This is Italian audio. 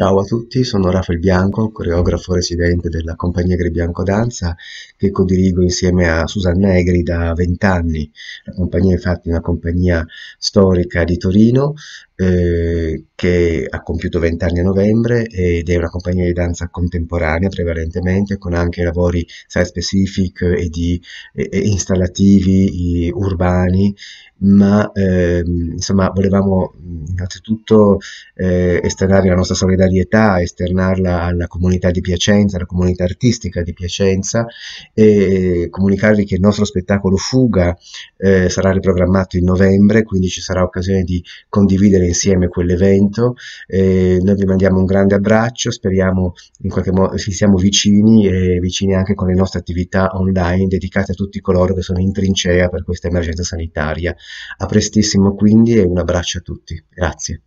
Ciao a tutti, sono Rafael Bianco, coreografo residente della compagnia Egri Bianco Danza che codirigo insieme a Susanna Egri da 20 anni. La compagnia è infatti una compagnia storica di Torino eh, che ha compiuto 20 anni a novembre ed è una compagnia di danza contemporanea prevalentemente con anche lavori site specific e di e, e installativi e urbani ma ehm, insomma volevamo innanzitutto eh, esternare la nostra solidarietà, esternarla alla comunità di Piacenza, alla comunità artistica di Piacenza e comunicarvi che il nostro spettacolo Fuga eh, sarà riprogrammato in novembre, quindi ci sarà occasione di condividere insieme quell'evento. Eh, noi vi mandiamo un grande abbraccio, speriamo in qualche modo ci siamo vicini e vicini anche con le nostre attività online dedicate a tutti coloro che sono in trincea per questa emergenza sanitaria. A prestissimo quindi e un abbraccio a tutti. Grazie.